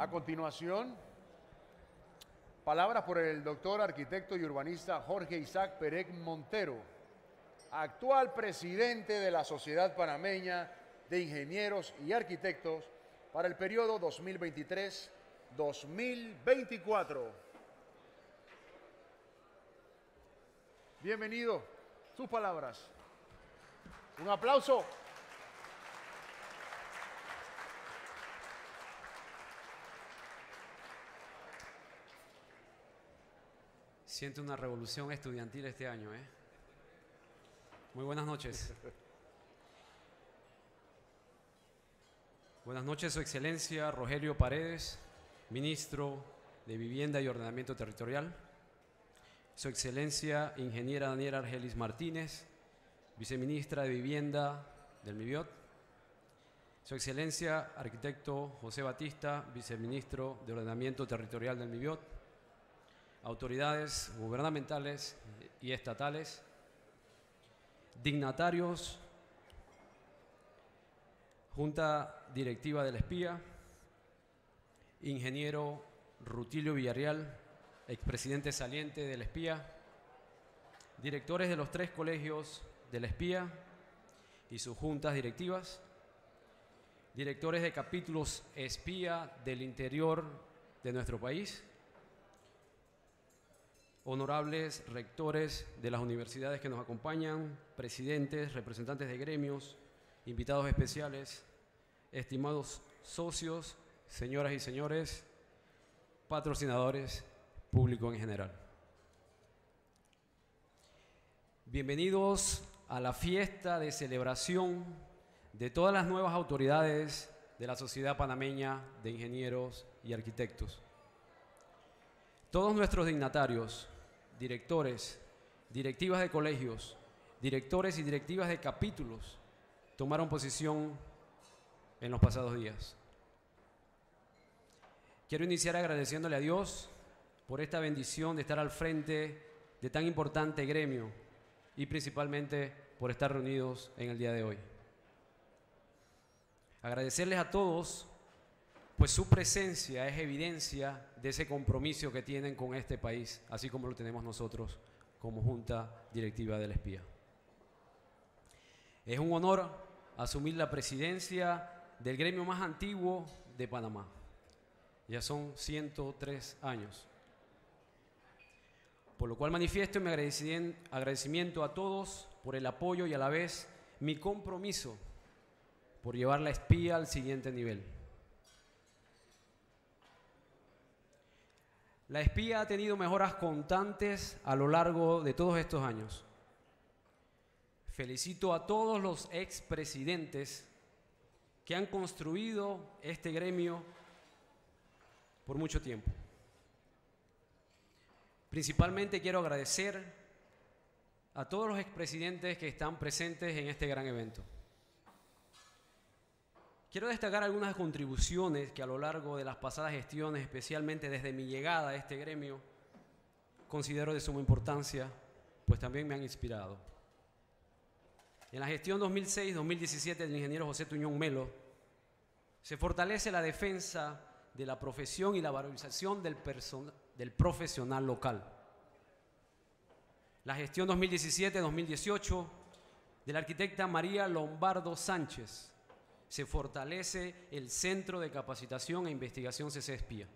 A continuación, palabras por el doctor, arquitecto y urbanista Jorge Isaac Perec Montero, actual presidente de la Sociedad Panameña de Ingenieros y Arquitectos para el periodo 2023-2024. Bienvenido. Sus palabras. Un aplauso. Siente una revolución estudiantil este año, ¿eh? Muy buenas noches. buenas noches, Su Excelencia Rogelio Paredes, Ministro de Vivienda y Ordenamiento Territorial. Su Excelencia Ingeniera Daniela Argelis Martínez, Viceministra de Vivienda del MIVIOT. Su Excelencia Arquitecto José Batista, Viceministro de Ordenamiento Territorial del MIVIOT autoridades gubernamentales eh, y estatales, dignatarios, junta directiva del espía, ingeniero Rutilio Villarreal, expresidente saliente del espía, directores de los tres colegios del espía y sus juntas directivas, directores de capítulos espía del interior de nuestro país, honorables rectores de las universidades que nos acompañan, presidentes, representantes de gremios, invitados especiales, estimados socios, señoras y señores, patrocinadores, público en general. Bienvenidos a la fiesta de celebración de todas las nuevas autoridades de la Sociedad Panameña de Ingenieros y Arquitectos. Todos nuestros dignatarios, directores, directivas de colegios, directores y directivas de capítulos tomaron posición en los pasados días. Quiero iniciar agradeciéndole a Dios por esta bendición de estar al frente de tan importante gremio y principalmente por estar reunidos en el día de hoy. Agradecerles a todos, pues su presencia es evidencia de ese compromiso que tienen con este país, así como lo tenemos nosotros como Junta Directiva de la Espía. Es un honor asumir la presidencia del gremio más antiguo de Panamá. Ya son 103 años. Por lo cual manifiesto mi agradecimiento a todos por el apoyo y a la vez mi compromiso por llevar la espía al siguiente nivel. La espía ha tenido mejoras constantes a lo largo de todos estos años. Felicito a todos los expresidentes que han construido este gremio por mucho tiempo. Principalmente quiero agradecer a todos los expresidentes que están presentes en este gran evento. Quiero destacar algunas contribuciones que a lo largo de las pasadas gestiones, especialmente desde mi llegada a este gremio, considero de suma importancia, pues también me han inspirado. En la gestión 2006-2017 del ingeniero José Tuñón Melo, se fortalece la defensa de la profesión y la valorización del, del profesional local. La gestión 2017-2018 de la arquitecta María Lombardo Sánchez, se fortalece el Centro de Capacitación e Investigación Espía.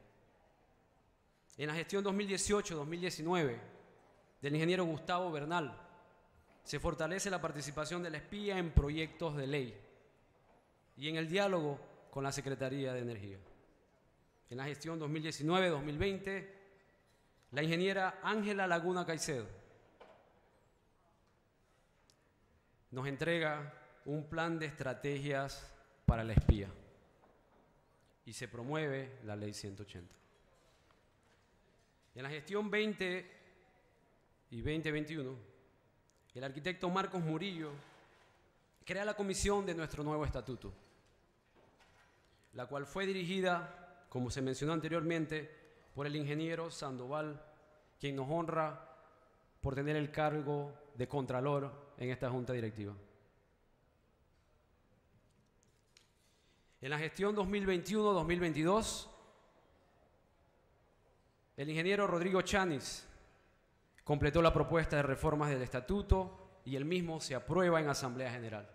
En la gestión 2018-2019 del ingeniero Gustavo Bernal, se fortalece la participación de la espía en proyectos de ley y en el diálogo con la Secretaría de Energía. En la gestión 2019-2020, la ingeniera Ángela Laguna Caicedo nos entrega un plan de estrategias para la espía y se promueve la ley 180. En la gestión 20 y 2021, el arquitecto Marcos Murillo crea la comisión de nuestro nuevo estatuto, la cual fue dirigida, como se mencionó anteriormente, por el ingeniero Sandoval, quien nos honra por tener el cargo de contralor en esta junta directiva. En la gestión 2021-2022, el ingeniero Rodrigo Chanis completó la propuesta de reformas del estatuto y el mismo se aprueba en Asamblea General.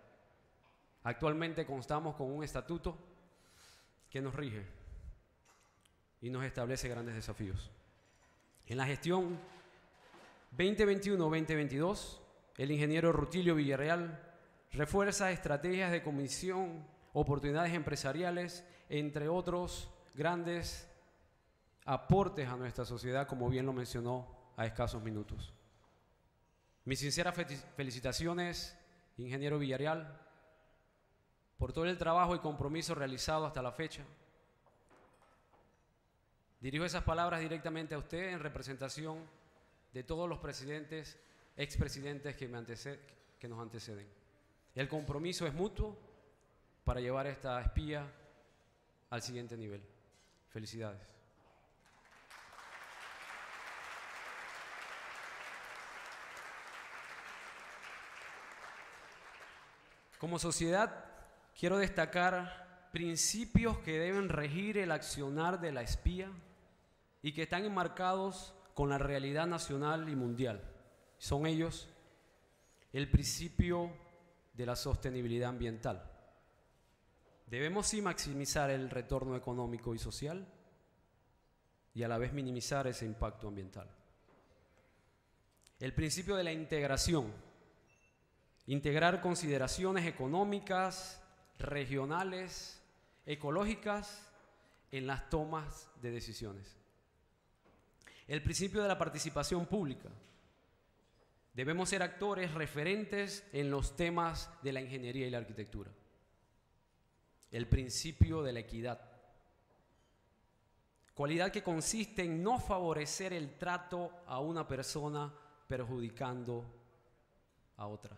Actualmente constamos con un estatuto que nos rige y nos establece grandes desafíos. En la gestión 2021-2022, el ingeniero Rutilio Villarreal refuerza estrategias de comisión oportunidades empresariales, entre otros grandes aportes a nuestra sociedad, como bien lo mencionó a escasos minutos. Mis sinceras felicitaciones, ingeniero Villarreal, por todo el trabajo y compromiso realizado hasta la fecha. Dirijo esas palabras directamente a usted en representación de todos los presidentes, expresidentes que, que nos anteceden. El compromiso es mutuo para llevar esta espía al siguiente nivel. Felicidades. Como sociedad, quiero destacar principios que deben regir el accionar de la espía y que están enmarcados con la realidad nacional y mundial. Son ellos el principio de la sostenibilidad ambiental Debemos sí maximizar el retorno económico y social y a la vez minimizar ese impacto ambiental. El principio de la integración. Integrar consideraciones económicas, regionales, ecológicas en las tomas de decisiones. El principio de la participación pública. Debemos ser actores referentes en los temas de la ingeniería y la arquitectura el principio de la equidad. Cualidad que consiste en no favorecer el trato a una persona perjudicando a otra.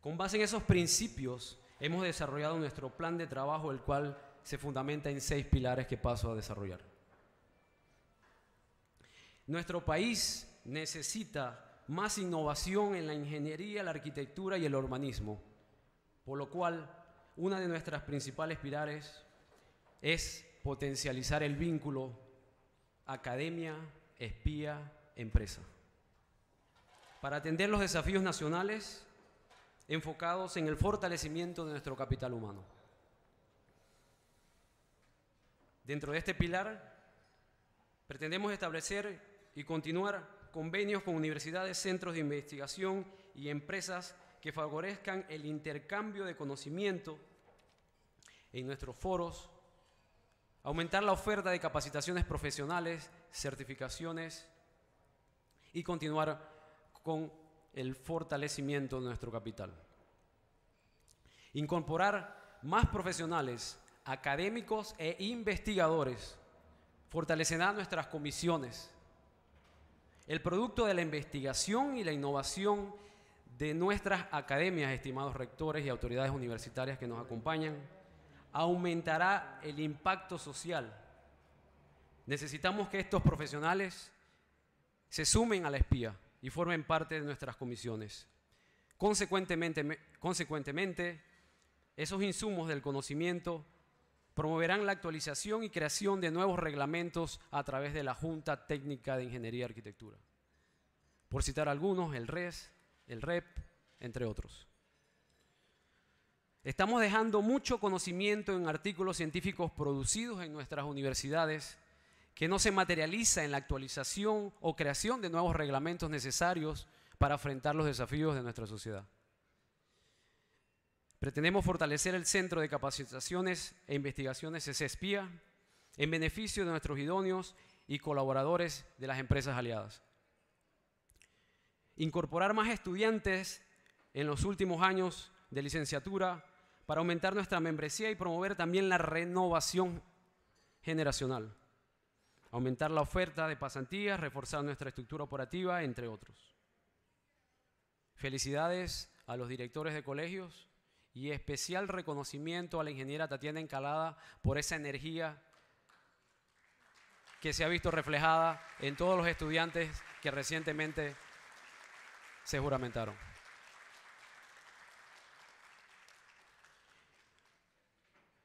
Con base en esos principios hemos desarrollado nuestro plan de trabajo, el cual se fundamenta en seis pilares que paso a desarrollar. Nuestro país necesita más innovación en la ingeniería, la arquitectura y el urbanismo. Por lo cual, una de nuestras principales pilares es potencializar el vínculo academia, espía, empresa. Para atender los desafíos nacionales enfocados en el fortalecimiento de nuestro capital humano. Dentro de este pilar, pretendemos establecer y continuar convenios con universidades, centros de investigación y empresas que favorezcan el intercambio de conocimiento en nuestros foros, aumentar la oferta de capacitaciones profesionales, certificaciones y continuar con el fortalecimiento de nuestro capital. Incorporar más profesionales, académicos e investigadores fortalecerá nuestras comisiones el producto de la investigación y la innovación de nuestras academias, estimados rectores y autoridades universitarias que nos acompañan, aumentará el impacto social. Necesitamos que estos profesionales se sumen a la espía y formen parte de nuestras comisiones. Consecuentemente, consecuentemente esos insumos del conocimiento Promoverán la actualización y creación de nuevos reglamentos a través de la Junta Técnica de Ingeniería y Arquitectura. Por citar algunos, el RES, el REP, entre otros. Estamos dejando mucho conocimiento en artículos científicos producidos en nuestras universidades que no se materializa en la actualización o creación de nuevos reglamentos necesarios para afrontar los desafíos de nuestra sociedad. Pretendemos fortalecer el Centro de Capacitaciones e Investigaciones CESPIA en beneficio de nuestros idóneos y colaboradores de las empresas aliadas. Incorporar más estudiantes en los últimos años de licenciatura para aumentar nuestra membresía y promover también la renovación generacional. Aumentar la oferta de pasantías, reforzar nuestra estructura operativa, entre otros. Felicidades a los directores de colegios y especial reconocimiento a la ingeniera Tatiana Encalada por esa energía que se ha visto reflejada en todos los estudiantes que recientemente se juramentaron.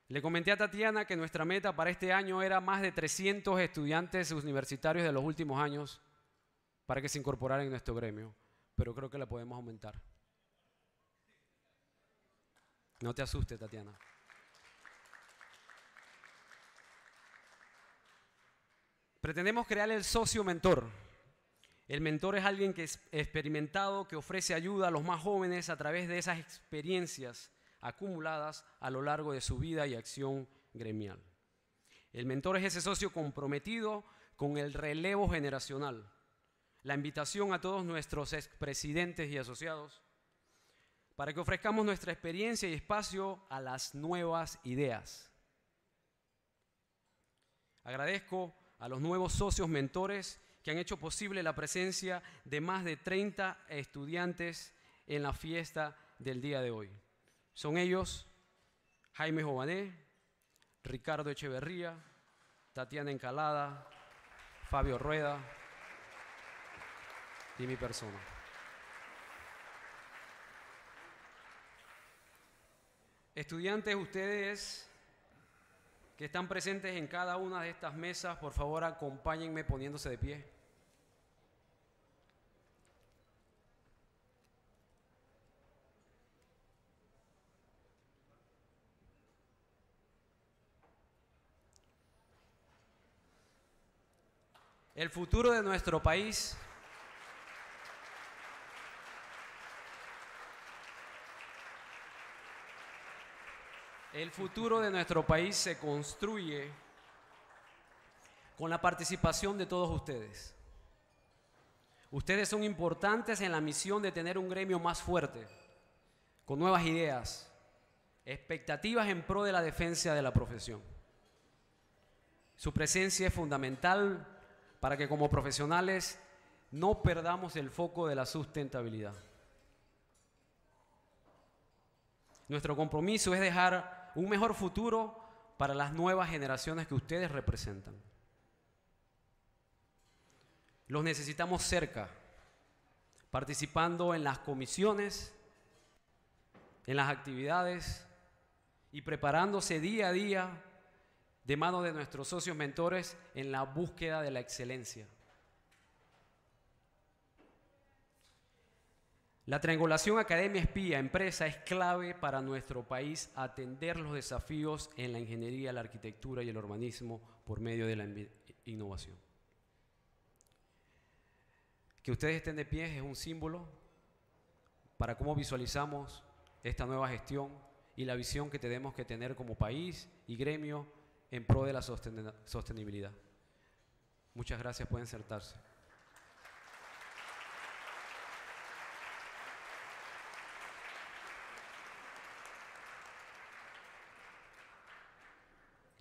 Le comenté a Tatiana que nuestra meta para este año era más de 300 estudiantes universitarios de los últimos años para que se incorporaran en nuestro gremio, pero creo que la podemos aumentar. No te asustes, Tatiana. Pretendemos crear el socio mentor. El mentor es alguien que es experimentado, que ofrece ayuda a los más jóvenes a través de esas experiencias acumuladas a lo largo de su vida y acción gremial. El mentor es ese socio comprometido con el relevo generacional. La invitación a todos nuestros expresidentes y asociados para que ofrezcamos nuestra experiencia y espacio a las nuevas ideas. Agradezco a los nuevos socios mentores que han hecho posible la presencia de más de 30 estudiantes en la fiesta del día de hoy. Son ellos Jaime Jované, Ricardo Echeverría, Tatiana Encalada, Fabio Rueda y mi persona. Estudiantes, ustedes que están presentes en cada una de estas mesas, por favor acompáñenme poniéndose de pie. El futuro de nuestro país El futuro de nuestro país se construye con la participación de todos ustedes. Ustedes son importantes en la misión de tener un gremio más fuerte, con nuevas ideas, expectativas en pro de la defensa de la profesión. Su presencia es fundamental para que como profesionales no perdamos el foco de la sustentabilidad. Nuestro compromiso es dejar un mejor futuro para las nuevas generaciones que ustedes representan. Los necesitamos cerca, participando en las comisiones, en las actividades y preparándose día a día de mano de nuestros socios mentores en la búsqueda de la excelencia. La triangulación Academia Espía Empresa es clave para nuestro país atender los desafíos en la ingeniería, la arquitectura y el urbanismo por medio de la innovación. Que ustedes estén de pie es un símbolo para cómo visualizamos esta nueva gestión y la visión que tenemos que tener como país y gremio en pro de la sostenibilidad. Muchas gracias, pueden sentarse.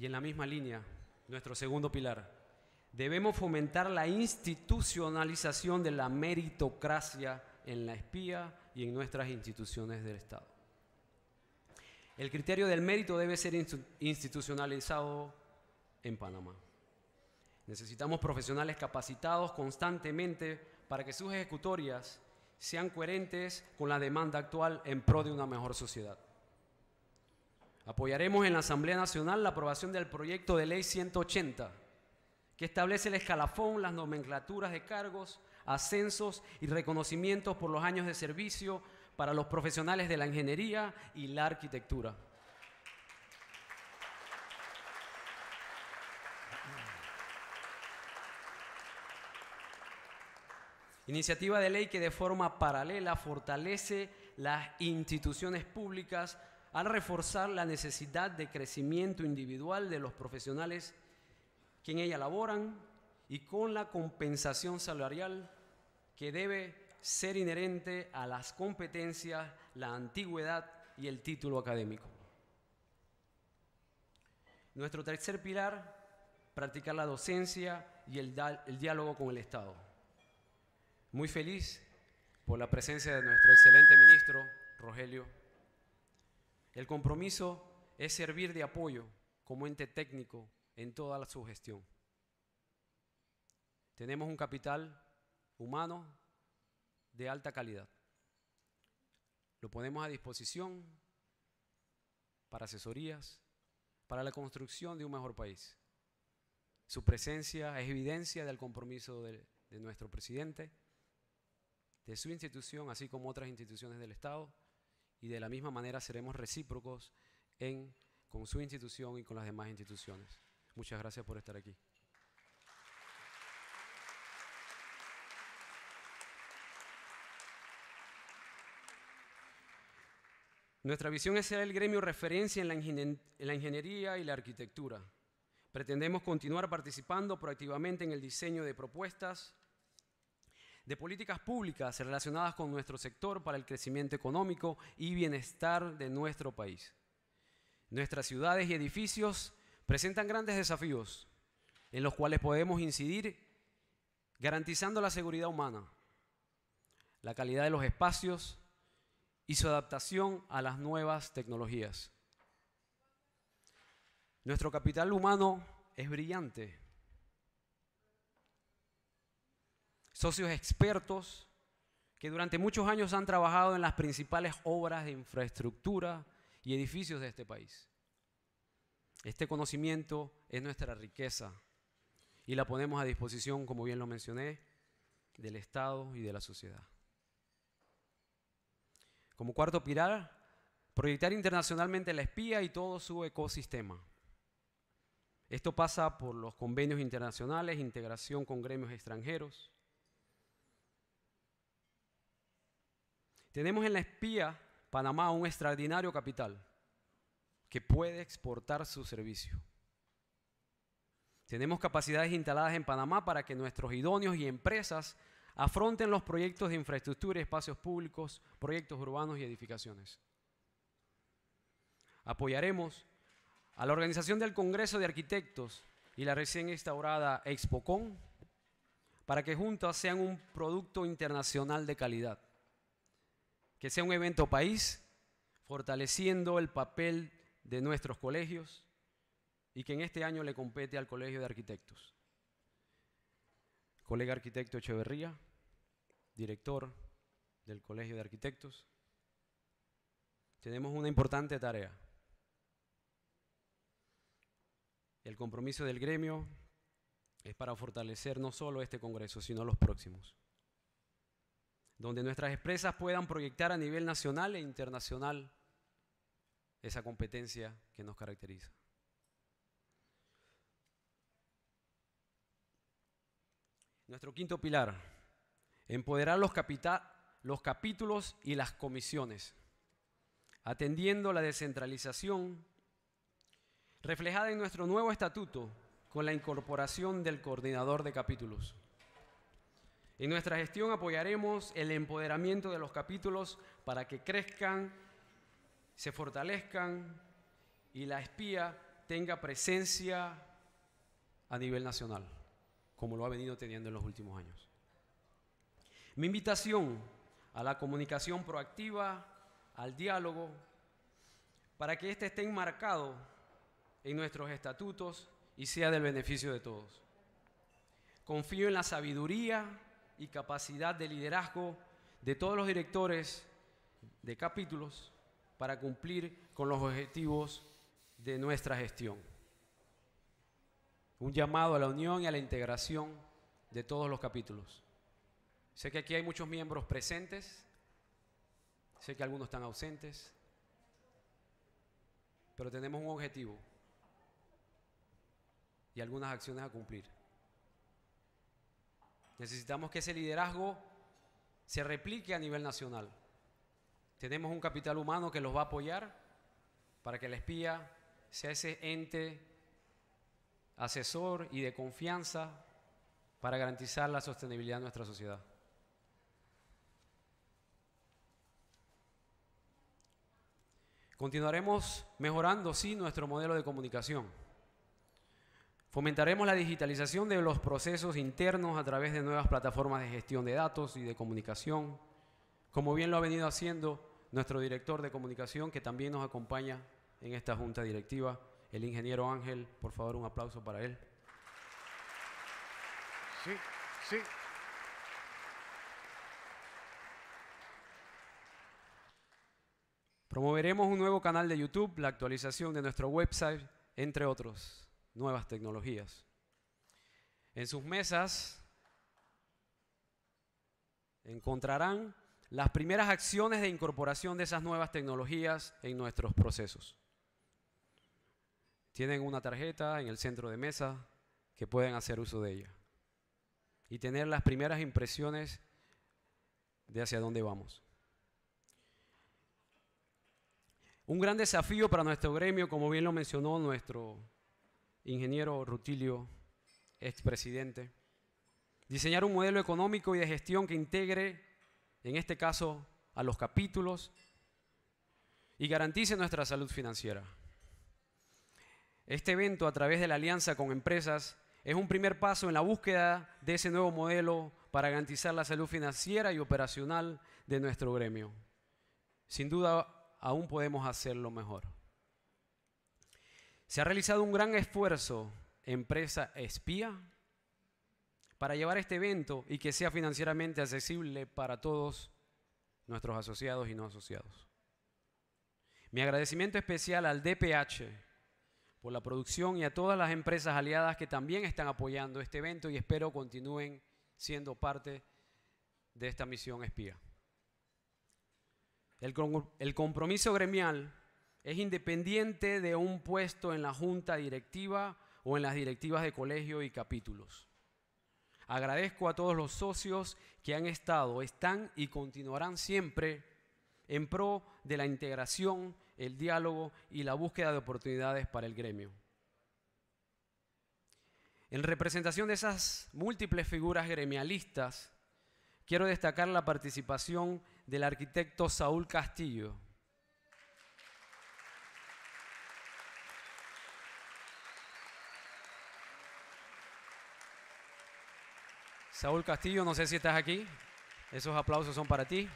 Y en la misma línea, nuestro segundo pilar, debemos fomentar la institucionalización de la meritocracia en la espía y en nuestras instituciones del Estado. El criterio del mérito debe ser institucionalizado en Panamá. Necesitamos profesionales capacitados constantemente para que sus ejecutorias sean coherentes con la demanda actual en pro de una mejor sociedad. Apoyaremos en la Asamblea Nacional la aprobación del proyecto de ley 180, que establece el escalafón, las nomenclaturas de cargos, ascensos y reconocimientos por los años de servicio para los profesionales de la ingeniería y la arquitectura. Iniciativa de ley que de forma paralela fortalece las instituciones públicas al reforzar la necesidad de crecimiento individual de los profesionales que en ella laboran y con la compensación salarial que debe ser inherente a las competencias, la antigüedad y el título académico. Nuestro tercer pilar, practicar la docencia y el, el diálogo con el Estado. Muy feliz por la presencia de nuestro excelente ministro, Rogelio el compromiso es servir de apoyo como ente técnico en toda la, su gestión. Tenemos un capital humano de alta calidad. Lo ponemos a disposición para asesorías, para la construcción de un mejor país. Su presencia es evidencia del compromiso de nuestro presidente, de su institución, así como otras instituciones del Estado y de la misma manera seremos recíprocos en, con su institución y con las demás instituciones. Muchas gracias por estar aquí. Nuestra visión es ser el gremio referencia en en la, ingeniería y la arquitectura. Pretendemos continuar participando proactivamente en el diseño de propuestas, de políticas públicas relacionadas con nuestro sector para el crecimiento económico y bienestar de nuestro país. Nuestras ciudades y edificios presentan grandes desafíos en los cuales podemos incidir garantizando la seguridad humana, la calidad de los espacios y su adaptación a las nuevas tecnologías. Nuestro capital humano es brillante socios expertos que durante muchos años han trabajado en las principales obras de infraestructura y edificios de este país. Este conocimiento es nuestra riqueza y la ponemos a disposición, como bien lo mencioné, del Estado y de la sociedad. Como cuarto pilar, proyectar internacionalmente la espía y todo su ecosistema. Esto pasa por los convenios internacionales, integración con gremios extranjeros, Tenemos en la espía Panamá un extraordinario capital que puede exportar su servicio. Tenemos capacidades instaladas en Panamá para que nuestros idóneos y empresas afronten los proyectos de infraestructura, y espacios públicos, proyectos urbanos y edificaciones. Apoyaremos a la organización del Congreso de Arquitectos y la recién instaurada ExpoCon para que juntas sean un producto internacional de calidad que sea un evento país, fortaleciendo el papel de nuestros colegios y que en este año le compete al Colegio de Arquitectos. Colega arquitecto Echeverría, director del Colegio de Arquitectos, tenemos una importante tarea. El compromiso del gremio es para fortalecer no solo este Congreso, sino los próximos donde nuestras empresas puedan proyectar a nivel nacional e internacional esa competencia que nos caracteriza. Nuestro quinto pilar, empoderar los, los capítulos y las comisiones, atendiendo la descentralización reflejada en nuestro nuevo estatuto con la incorporación del coordinador de capítulos. En nuestra gestión apoyaremos el empoderamiento de los capítulos para que crezcan, se fortalezcan y la espía tenga presencia a nivel nacional, como lo ha venido teniendo en los últimos años. Mi invitación a la comunicación proactiva, al diálogo, para que este esté enmarcado en nuestros estatutos y sea del beneficio de todos. Confío en la sabiduría, y capacidad de liderazgo de todos los directores de capítulos para cumplir con los objetivos de nuestra gestión. Un llamado a la unión y a la integración de todos los capítulos. Sé que aquí hay muchos miembros presentes, sé que algunos están ausentes, pero tenemos un objetivo y algunas acciones a cumplir. Necesitamos que ese liderazgo se replique a nivel nacional. Tenemos un capital humano que los va a apoyar para que la espía sea ese ente asesor y de confianza para garantizar la sostenibilidad de nuestra sociedad. Continuaremos mejorando, sí, nuestro modelo de comunicación. Fomentaremos la digitalización de los procesos internos a través de nuevas plataformas de gestión de datos y de comunicación, como bien lo ha venido haciendo nuestro director de comunicación, que también nos acompaña en esta junta directiva, el ingeniero Ángel. Por favor, un aplauso para él. Sí, sí. Promoveremos un nuevo canal de YouTube, la actualización de nuestro website, entre otros nuevas tecnologías. En sus mesas encontrarán las primeras acciones de incorporación de esas nuevas tecnologías en nuestros procesos. Tienen una tarjeta en el centro de mesa que pueden hacer uso de ella y tener las primeras impresiones de hacia dónde vamos. Un gran desafío para nuestro gremio, como bien lo mencionó nuestro ingeniero Rutilio, expresidente. Diseñar un modelo económico y de gestión que integre, en este caso, a los capítulos y garantice nuestra salud financiera. Este evento, a través de la alianza con empresas, es un primer paso en la búsqueda de ese nuevo modelo para garantizar la salud financiera y operacional de nuestro gremio. Sin duda, aún podemos hacerlo mejor. Se ha realizado un gran esfuerzo, empresa espía, para llevar este evento y que sea financieramente accesible para todos nuestros asociados y no asociados. Mi agradecimiento especial al DPH por la producción y a todas las empresas aliadas que también están apoyando este evento y espero continúen siendo parte de esta misión espía. El, el compromiso gremial es independiente de un puesto en la junta directiva o en las directivas de colegio y capítulos. Agradezco a todos los socios que han estado, están y continuarán siempre en pro de la integración, el diálogo y la búsqueda de oportunidades para el gremio. En representación de esas múltiples figuras gremialistas, quiero destacar la participación del arquitecto Saúl Castillo, Saúl Castillo, no sé si estás aquí. Esos aplausos son para ti.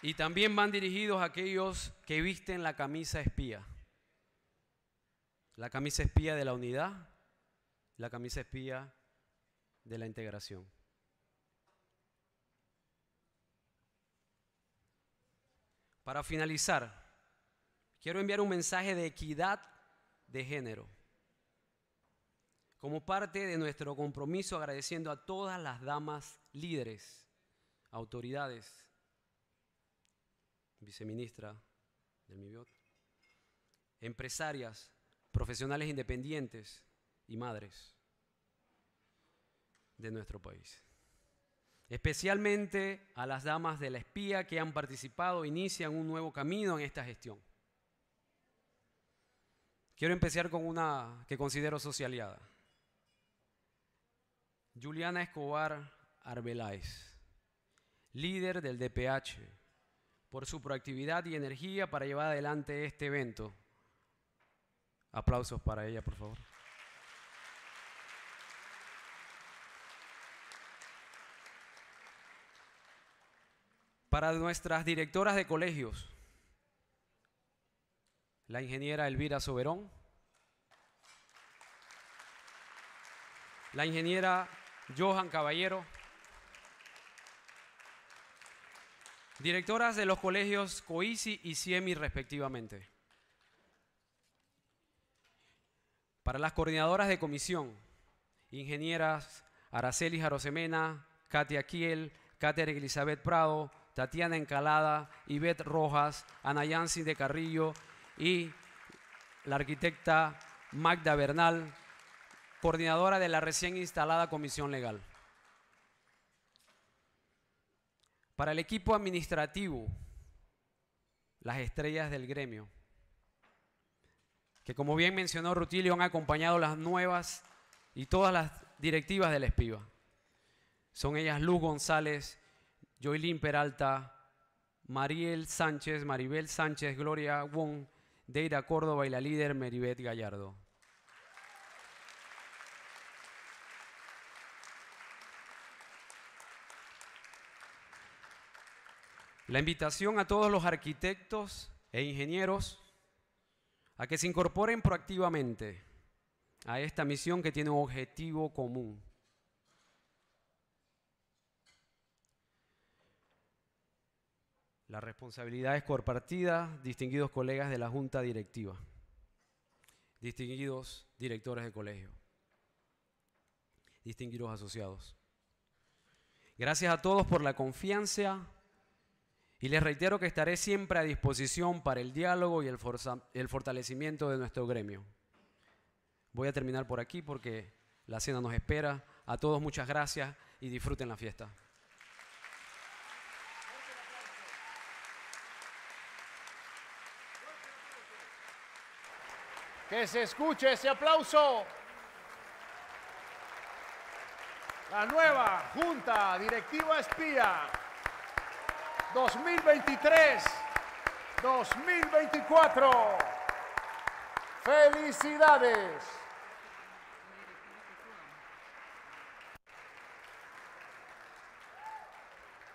Y también van dirigidos a aquellos que visten la camisa espía. La camisa espía de la unidad, la camisa espía de la integración. Para finalizar, quiero enviar un mensaje de equidad de género como parte de nuestro compromiso agradeciendo a todas las damas líderes, autoridades, viceministra del MIBIOT, empresarias, profesionales independientes y madres de nuestro país. Especialmente a las damas de la espía que han participado, inician un nuevo camino en esta gestión. Quiero empezar con una que considero socialiada. Juliana Escobar Arbeláez, líder del DPH, por su proactividad y energía para llevar adelante este evento. Aplausos para ella, por favor. Para nuestras directoras de colegios, la ingeniera Elvira Soberón, la ingeniera Johan Caballero. Directoras de los colegios COISI y CIEMI respectivamente. Para las coordinadoras de comisión, ingenieras Araceli Jarosemena, Katia Kiel, Katia Elizabeth Prado, Tatiana Encalada, Ivette Rojas, Ana Yancy de Carrillo y la arquitecta Magda Bernal, coordinadora de la recién instalada comisión legal. Para el equipo administrativo, las estrellas del gremio, que como bien mencionó Rutilio, han acompañado las nuevas y todas las directivas de la espiva. Son ellas Luz González, Joylin Peralta, Mariel Sánchez, Maribel Sánchez, Gloria Wong, Deira Córdoba y la líder Meribeth Gallardo. La invitación a todos los arquitectos e ingenieros a que se incorporen proactivamente a esta misión que tiene un objetivo común. La responsabilidad es compartida, distinguidos colegas de la Junta Directiva, distinguidos directores de colegio, distinguidos asociados. Gracias a todos por la confianza y les reitero que estaré siempre a disposición para el diálogo y el, fortalecimiento de nuestro gremio. Voy a terminar por aquí porque la cena nos espera. A todos muchas gracias y disfruten la fiesta. Que se escuche ese aplauso. La nueva Junta Directiva Espía. 2023, 2024. Felicidades.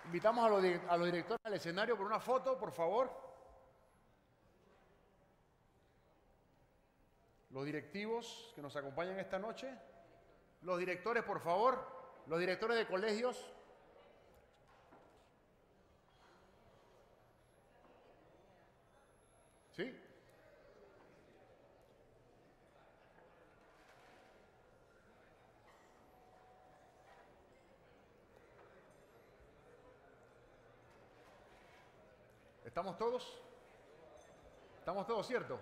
Invitamos a los, directores al escenario por una foto, por favor. los directivos que nos acompañan esta noche, los directores, por favor, los directores de colegios, ¿Estamos todos? ¿Estamos todos, cierto?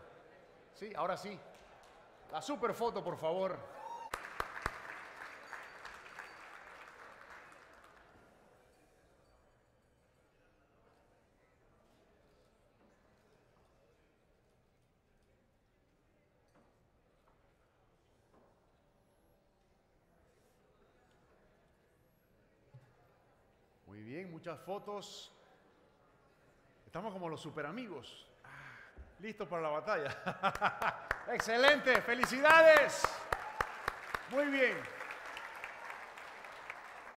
Sí, ahora sí. La super foto, por favor. Muy bien, muchas fotos. Estamos como los super amigos. Ah, listos para la batalla. Excelente, felicidades. Muy bien.